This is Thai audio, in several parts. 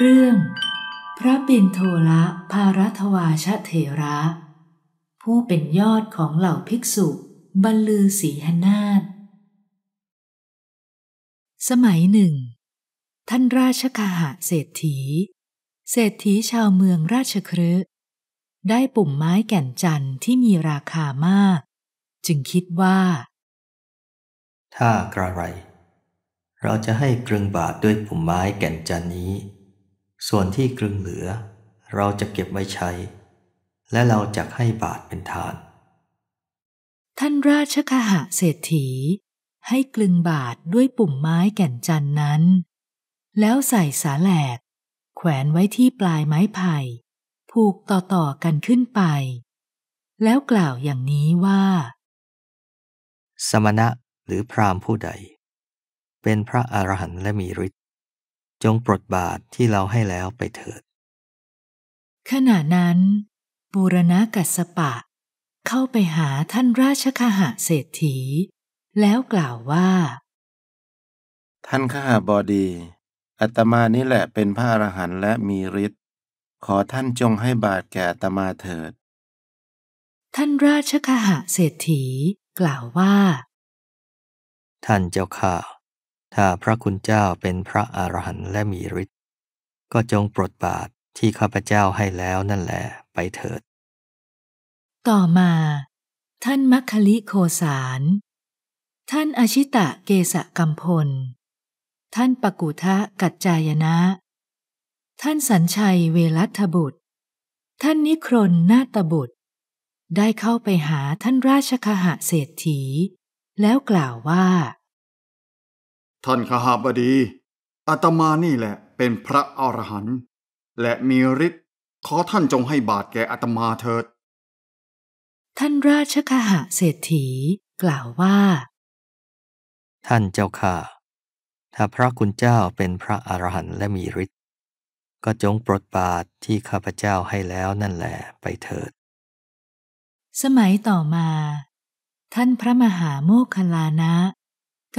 เรื่อง พระปินโทละภารัตวาชเถระ ผู้เป็นยอดของเหล่าภิกษุ บรรลือสีหนาฏสมัยหนึ่ง ท่านราชคาหะเศรษฐี เศรษฐีชาวเมืองราชครืได้ปุ่มไม้แก่นจันทร์ที่มีราคามาก จึงคิดว่า ถ้ากระไร เราจะให้กรึงบาทด้วยปุ่มไม้แก่นจันนี้ส่วนที่กลึงเหลือเราจะเก็บไว้ใช้ และเราจะให้บาทเป็นทาน ท่านราชคหะเศรษฐี ให้กลึงบาทด้วยปุ่มไม้แก่นจันนั้น แล้วใส่สาแหลก แขวนไว้ที่ปลายไม้ไผ่ผูกต่อๆกันขึ้นไป แล้วกล่าวอย่างนี้ว่า สมณะหรือพรามผู้ใด เป็นพระอรหันต์และมีฤทธิจงปลดบาทที่เราให้แล้วไปเถิด ขณะนั้นบูรณะกัสปะ เข้าไปหาท่านราชคหะเศรษฐี แล้วกล่าวว่า ท่านขหาบอดีอัตมานี่แหละเป็นพระอรหันต์และมีฤทธิ์ขอท่านจงให้บาทแก่อัตมาเถิด ท่านราชคหะเศรษฐี กล่าวว่า ท่านเจ้าข้าถ้าพระคุณเจ้าเป็นพระอรหันต์และมีฤทธิ์ก็จงปลดบาตรที่ข้าพเจ้าให้แล้วนั่นแหละไปเถิด ต่อมา ท่านมัคคลิโคสาร ท่านอชิตะเกสะกัมพล ท่านปกุทะกัจจายนะ ท่านสัญชัยเวรัตบุตร ท่านนิครนนาตบุตร ได้เข้าไปหาท่านราชคหะเศรษฐีแล้วกล่าวว่าท่านขหาบดีอาตมานี่แหละเป็นพระอรหันต์และมีฤทธิ์ขอท่านจงให้บาทแก่อาตมาเถิด ท่านราชคหะเศรษฐี กล่าวว่า ท่านเจ้าข่าถ้าพระคุณเจ้าเป็นพระอรหันต์และมีฤทธิ์ก็จงปลดบาทที่ข้าพเจ้าให้แล้วนั่นแหละไปเถิด สมัยต่อมา ท่านพระมหาโมคคลานะ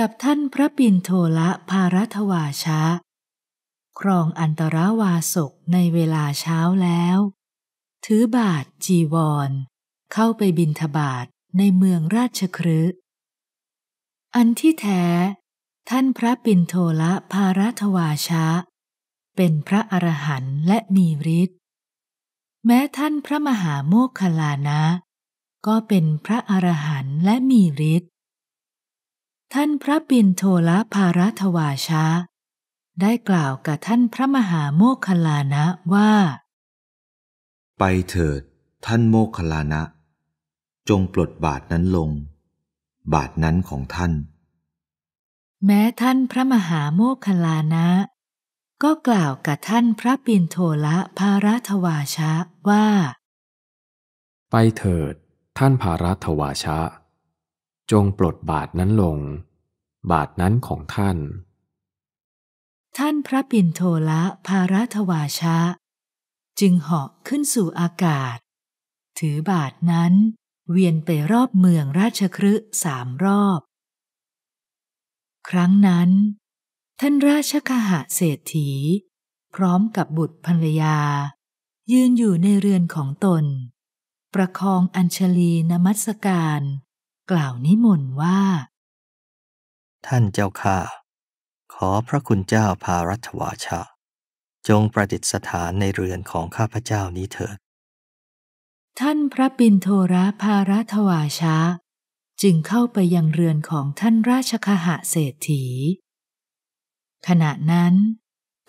กับท่านพระปินโทละภารัตวาชะ ครองอันตราวาสกในเวลาเช้าแล้ว ถือบาทจีวร เข้าไปบินทบาทในเมืองราชครือันที่แท้ ท่านพระปินโทละภารัตวาชะเป็นพระอรหันต์และมีฤทธิ์แม้ท่านพระมหาโมคคลานะ ก็เป็นพระอรหันต์และมีฤทธิ์ท่านพระปินโทละภารทวาชะได้กล่าวกับท่านพระมหาโมคคลานะว่า ไปเถิด ท่านโมคคลานะจงปลดบาทนั้นลง บาทนั้นของท่าน แม้ท่านพระมหาโมคคลานะ ก็กล่าวกับท่านพระปินโทละภารัทวาชะว่า ไปเถิดท่านภารัทวาชะจงปลดบาทนั้นลง บาทนั้นของท่าน ท่านพระปิ่นโทละภารัทวาชะ จึงเหาะขึ้นสู่อากาศ ถือบาทนั้นเวียนไปรอบเมืองราชครึสามรอบ ครั้งนั้น ท่านราชคหะเศรษฐี พร้อมกับบุตรภรรยา ยืนอยู่ในเรือนของตน ประคองอัญชลีนมัสการกล่าวนิมนต์ว่า ท่านเจ้าข้าขอพระคุณเจ้าพารัชวาชาจงประดิษฐานในเรือนของข้าพเจ้านี้เถิดท่านพระปินโทระพารัชวาชาจึงเข้าไปยังเรือนของท่านราชคหะเศรษฐี ขณะนั้น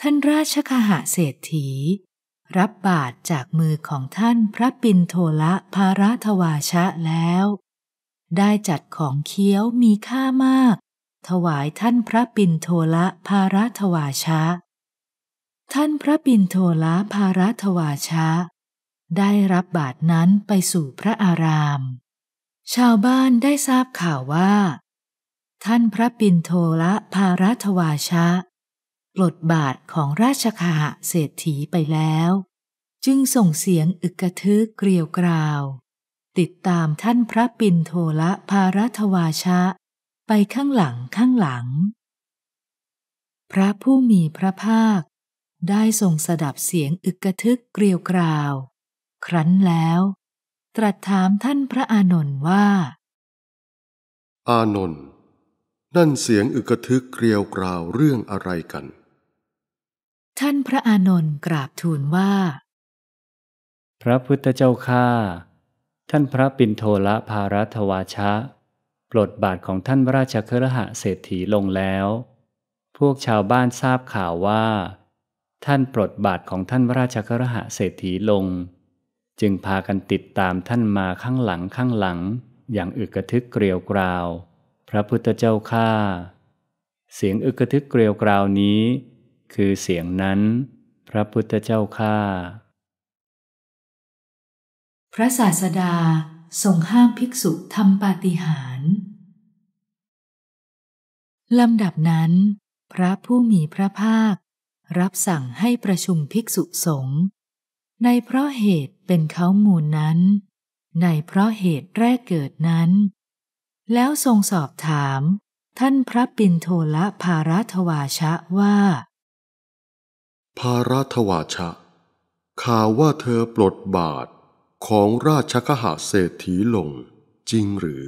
ท่านราชคหะเศรษฐี รับบาทจากมือของท่านพระปินโทละพารัทวาชะแล้วได้จัดของเคี้ยวมีค่ามาก ถวายท่านพระปินโทละภารัตวาชะ ท่านพระปินโทละภารัตวาชะ ได้รับบาทนั้นไปสู่พระอาราม ชาวบ้านได้ทราบข่าวว่า ท่านพระปินโทละภารัตวาชะ ปลดบาทของราชคาเศรษฐีไปแล้ว จึงส่งเสียงอึกกระทึกเกลียวกราวติดตามท่านพระปินโทละภารัตวาชะ ไปข้างหลังข้างหลัง พระผู้มีพระภาค ได้ทรงสดับเสียงอึกทึกเกลียวกราว ครั้นแล้ว ตรัสถามท่านพระอานนท์ว่า อานนท์นั่นเสียงอึกทึกเกลียวกราวเรื่องอะไรกัน ท่านพระอานนท์กราบทูลว่า พระพุทธเจ้าข้าท่านพระปินโทละภารัตวาชะ ปลดบาทของท่านราชเครหะเศรษฐีลงแล้ว พวกชาวบ้านทราบข่าวว่า ท่านปลดบาทของท่านราชเครหะเศรษฐีลง จึงพากันติดตามท่านมาข้างหลังข้างหลังอย่างอึกทึกเกลียวกราว พระพุทธเจ้าข้า เสียงอึกทึกเกลียวกราวนี้ คือเสียงนั้น พระพุทธเจ้าข้าพระศาสดาทรงห้ามภิกษุทำปาฏิหาริย์ลำดับนั้น พระผู้มีพระภาครับสั่งให้ประชุมภิกษุสงฆ์ในเพราะเหตุเป็นเขามูลนั้น ในเพราะเหตุแรกเกิดนั้น แล้วทรงสอบถาม ท่านพระปินโทละภารัตวาชะว่า ภารัตวาชะข่าวว่าเธอปลดบาทของราชคหาเศรษฐีลงจริงหรือ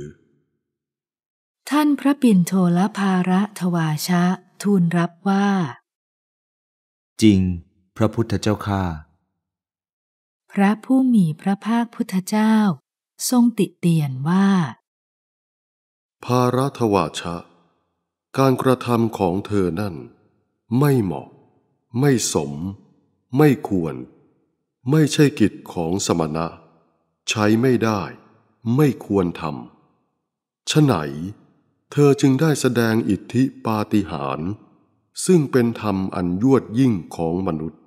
ท่านพระปิ่นโทลภาระทวาชะทูลรับว่า จริงพระพุทธเจ้าข้าพระผู้มีพระภาคพุทธเจ้าทรงติเตียนว่า ภารัทวาชะการกระทำของเธอนั่น ไม่เหมาะ ไม่สม ไม่ควรไม่ใช่กิจของสมณะ ใช้ไม่ได้ไม่ควรทำฉะไหน เธอจึงได้แสดงอิทธิปาฏิหาริย์ซึ่งเป็นธรรมอันยวดยิ่งของมนุษย์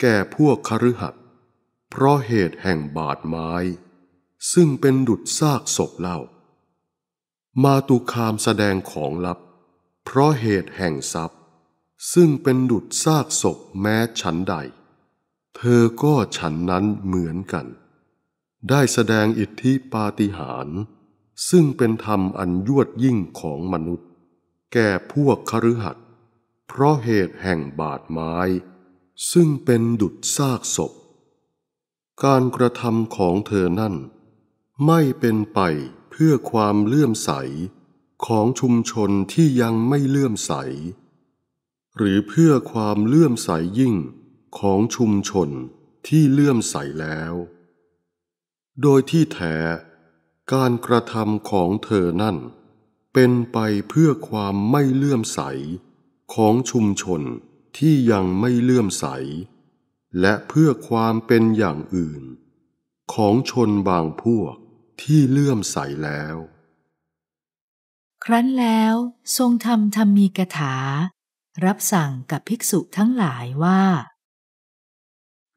แก่พวกคฤหัสถ์เพราะเหตุแห่งบาดไม้ ซึ่งเป็นดุดซากศพเล่า มาตุคามแสดงของลับ เพราะเหตุแห่งทรัพย์ ซึ่งเป็นดุดซากศพแม้ฉันใดธอก็ฉันนั้นเหมือนกัน ได้แสดงอิทธิปาฏิหาริย์ซึ่งเป็นธรรมอันยวดยิ่งของมนุษย์ แก่พวกคฤหัสถ์เพราะเหตุแห่งบาดไม้ ซึ่งเป็นดุจซากศพ การกระทำของเธอนั่น ไม่เป็นไปเพื่อความเลื่อมใสของชุมชนที่ยังไม่เลื่อมใส หรือเพื่อความเลื่อมใสยิ่งของชุมชนที่เลื่อมใสแล้ว โดยที่แท้การกระทำของเธอนั่น เป็นไปเพื่อความไม่เลื่อมใสของชุมชนที่ยังไม่เลื่อมใส และเพื่อความเป็นอย่างอื่น ของชนบางพวกที่เลื่อมใสแล้ว ครั้นแล้วทรงทำธรรมีกถา รับสั่งกับภิกษุทั้งหลายว่า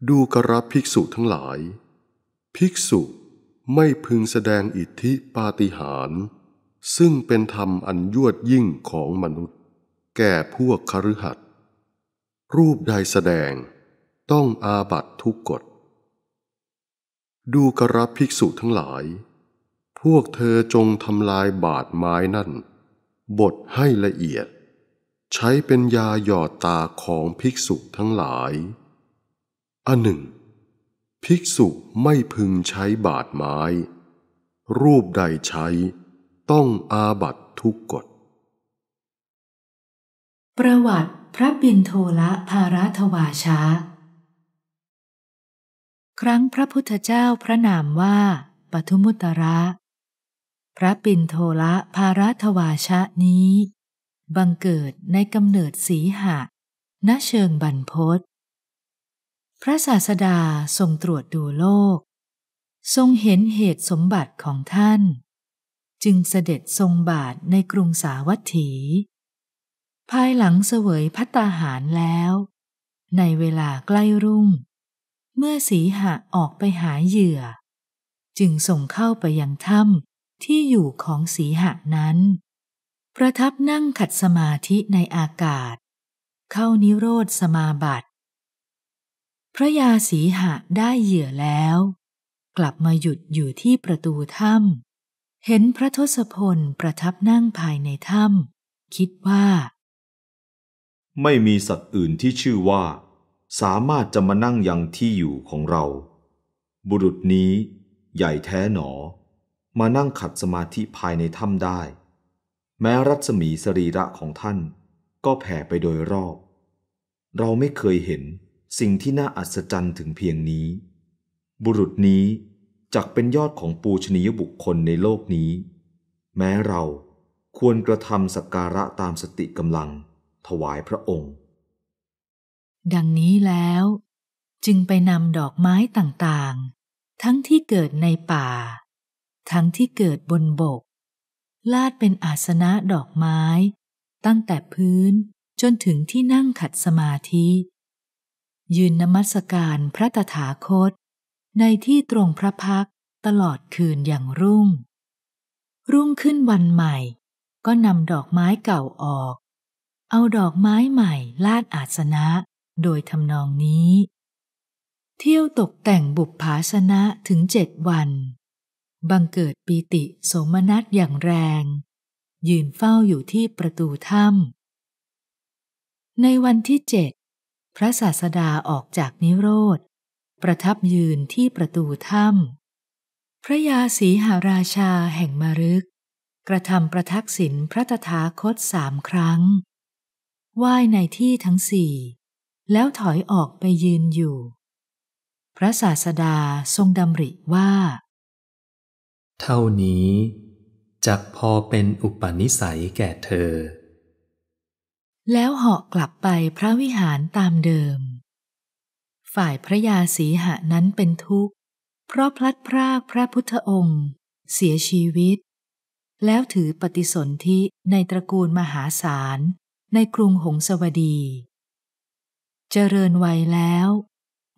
ดูกรบภิกษุทั้งหลาย ภิกษุไม่พึงแสดงอิทธิปาฏิหาริย์ซึ่งเป็นธรรมอันยวดยิ่งของมนุษย์ แก่พวกคฤหัสถ์รูปใดแสดงต้องอาบัตทุกกฎ ดูกรบภิกษุทั้งหลาย พวกเธอจงทำลายบาดไม้นั่นบทให้ละเอียด ใช้เป็นยาหยอดตาของภิกษุทั้งหลายอันหนึ่งภิกษุไม่พึงใช้บาดไม้ รูปใดใช้ต้องอาบัตทุกกฎ ประวัติพระปินโทละภารัทวาชาครั้งพระพุทธเจ้าพระนามว่าปทุมุตระพระปินโทละภารัทวาชะนี้ บังเกิดในกำเนิดสีหะณเชิงบันพศพระศาสดาทรงตรวจดูโลก ทรงเห็นเหตุสมบัติของท่าน จึงเสด็จทรงบาทในกรุงสาวัตถี ภายหลังเสวยพัตตาหารแล้ว ในเวลาใกล้รุ่ง เมื่อสีหะออกไปหาเหยื่อ จึงส่งเข้าไปยังถ้ำที่อยู่ของสีหะนั้น ประทับนั่งขัดสมาธิในอากาศ เข้านิโรธสมาบัตพระยาสีหะได้เหยื่อแล้ว กลับมาหยุดอยู่ที่ประตูถ้ำเห็นพระทศพลประทับนั่งภายในถ้ำคิดว่า ไม่มีสัตว์อื่นที่ชื่อว่า สามารถจะมานั่งยังที่อยู่ของเรา บุรุษนี้ใหญ่แท้หนอ มานั่งขัดสมาธิภายในถ้ำได้ แม้รัศมีสรีระของท่านก็แผ่ไปโดยรอบ เราไม่เคยเห็นสิ่งที่น่าอัศจรรย์ถึงเพียงนี้ บุรุษนี้จักเป็นยอดของปูชนียบุคคลในโลกนี้ แม้เราควรกระทำสักการะตามสติกำลังถวายพระองค์ ดังนี้แล้ว จึงไปนำดอกไม้ต่างๆ ทั้งที่เกิดในป่า ทั้งที่เกิดบนบก ลาดเป็นอาสนะดอกไม้ ตั้งแต่พื้นจนถึงที่นั่งขัดสมาธิยืนนมัสการพระตถาคต ในที่ตรงพระพักตลอดคืนอย่างรุ่ง รุ่งขึ้นวันใหม่ ก็นำดอกไม้เก่าออก เอาดอกไม้ใหม่ลาดอาสนะโดยทำนองนี้ เที่ยวตกแต่งบุปภาสนะถึงเจ็ดวัน บังเกิดปีติโสมนัสอย่างแรง ยืนเฝ้าอยู่ที่ประตูถ้ำในวันที่เจ็ดพระศาสดาออกจากนิโรธ ประทับยืนที่ประตูถ้ำ พระยาศรีหาราชาแห่งมรึก กระทำประทักษิณพระตถาคตสามครั้งไหว้ในที่ทั้งสี่แล้วถอยออกไปยืนอยู่ พระศาสดาทรงดำริว่า เท่านี้จักพอเป็นอุปนิสัยแก่เธอแล้วเหาะกลับไปพระวิหารตามเดิม ฝ่ายพระยาสีหะนั้นเป็นทุกข์ เพราะพลัดพรากพระพุทธองค์ เสียชีวิต แล้วถือปฏิสนธิในตระกูลมหาศาลในกรุงหงสวดี เจริญวัยแล้ว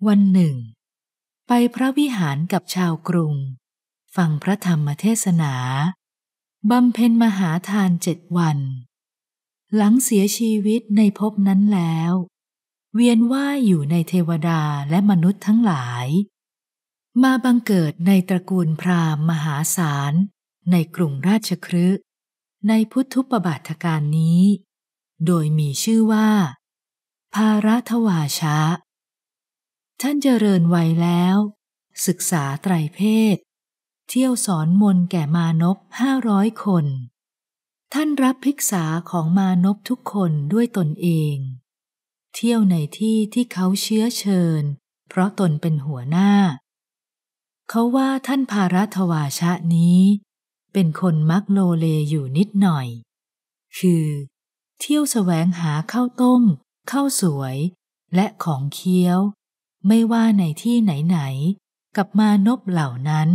วันหนึ่ง ไปพระวิหารกับชาวกรุง ฟังพระธรรมเทศนา บำเพ็ญมหาทานเจ็ดวันหลังเสียชีวิตในภพนั้นแล้ว เวียนว่ายอยู่ในเทวดาและมนุษย์ทั้งหลาย มาบังเกิดในตระกูลพราหมณ์มหาศาล ในกรุงราชครืในพุทธุปบาทการนี้ โดยมีชื่อว่า ภารัทวาชะ ท่านเจริญวัยแล้ว ศึกษาไตรเพศ เที่ยวสอนมนแก่มานพห้าร้อยคนท่านรับภิกษาของมานพทุกคนด้วยตนเอง เที่ยวในที่ที่เขาเชื้อเชิญเพราะตนเป็นหัวหน้า เขาว่าท่านภารัตวาชะนี้เป็นคนมักโลเลอยู่นิดหน่อย คือเที่ยวแสวงหาข้าวต้มข้าวสวยและของเคี้ยว ไม่ว่าในที่ไหนๆกับมานพเหล่านั้น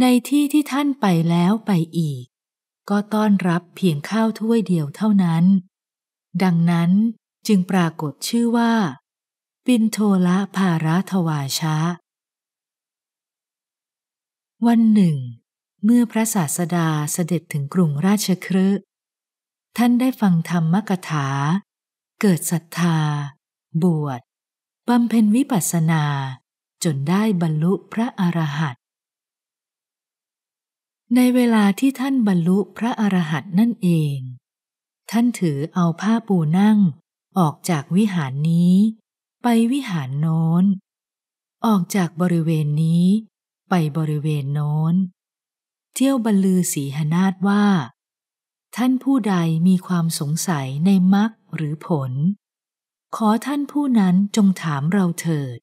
ในที่ที่ท่านไปแล้วไปอีกก็ต้อนรับเพียงข้าวถ้วยเดียวเท่านั้น ดังนั้นจึงปรากฏชื่อว่าปินโทละภาระทวาชะ วันหนึ่งเมื่อพระศาสดาเสด็จถึงกรุงราชเครืท่านได้ฟังธรรมกถา เกิดศรัทธา บวชบำเพ็ญวิปัสสนา จนได้บรรลุพระอรหันตในเวลาที่ท่านบรรลุพระอรหันต์นั่นเอง ท่านถือเอาผ้าปูนั่ง ออกจากวิหารนี้ ไปวิหารโน้น ออกจากบริเวณนี้ ไปบริเวณโน้น เที่ยวบรรลือสีหนาฏว่า ท่านผู้ใดมีความสงสัยในมรรคหรือผล ขอท่านผู้นั้นจงถามเราเถิด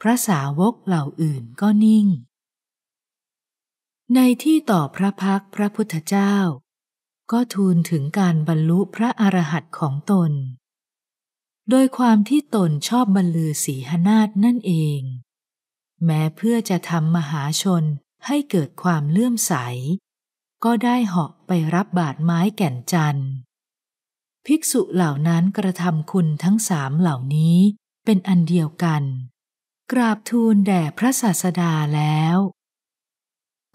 พระสาวกเหล่าอื่นก็นิ่งในที่ต่อพระพักพระพุทธเจ้า ก็ทูลถึงการบรรลุพระอรหัตของตน โดยความที่ตนชอบบรรลือสีหนาฏนั่นเอง แม้เพื่อจะทำมหาชนให้เกิดความเลื่อมใส ก็ได้เหาะไปรับบาดไม้แก่นจันทร์ ภิกษุเหล่านั้นกระทำคุณทั้งสามเหล่านี้เป็นอันเดียวกัน กราบทูลแด่พระศาสดาแล้ว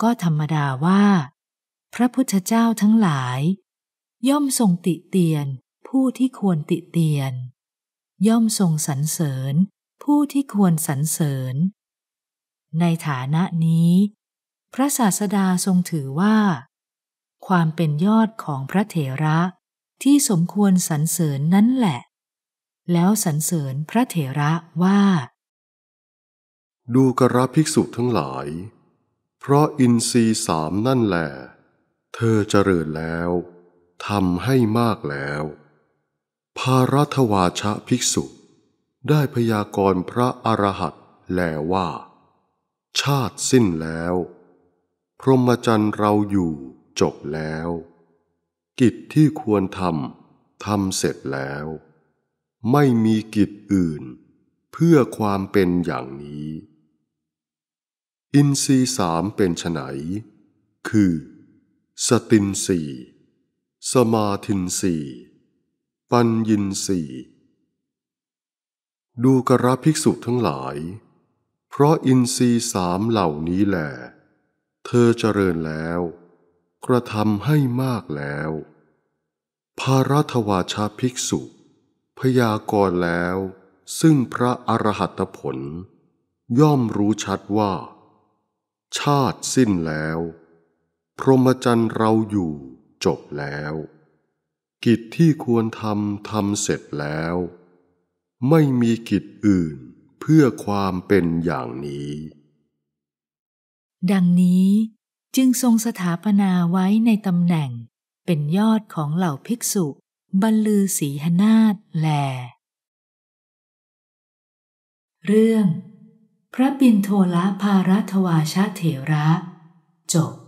ก็ธรรมดาว่าพระพุทธเจ้าทั้งหลาย ย่อมทรงติเตียนผู้ที่ควรติเตียน ย่อมทรงสรรเสริญผู้ที่ควรสรรเสริญ ในฐานะนี้พระศาสดาทรงถือว่า ความเป็นยอดของพระเถระที่สมควรสรรเสริญนั้นแหละ แล้วสรรเสริญพระเถระว่า ดูกระภิกษุทั้งหลายเพราะอินทรีสามนั่นแหละเธอเจริญแล้ว ทำให้มากแล้วภารัตวาชะภิกษุ ได้พยากรณ์พระอรหัตแลว่า ชาติสิ้นแล้ว พรหมจรรย์เราอยู่จบแล้ว กิจที่ควรทำ ทำเสร็จแล้ว ไม่มีกิจอื่น เพื่อความเป็นอย่างนี้อินทรีสามเป็นไนคือ สตินสีสมาธินสีปัญญินสีดูกระภิกษุทั้งหลาย เพราะอินทรีสามเหล่านี้แหละเธอเจริญแล้ว กระทำให้มากแล้ว ภารัตวาชาภิกษุ พยากรแล้ว ซึ่งพระอรหัตผล ย่อมรู้ชัดว่าชาติสิ้นแล้ว พรหมจรรย์เราอยู่จบแล้ว กิจที่ควรทำทำเสร็จแล้ว ไม่มีกิจอื่นเพื่อความเป็นอย่างนี้ ดังนี้จึงทรงสถาปนาไว้ในตำแหน่งเป็นยอดของเหล่าภิกษุบรรลือสีหนาฏแล เรื่องพระปินโทละภารัตวาชเถระจบ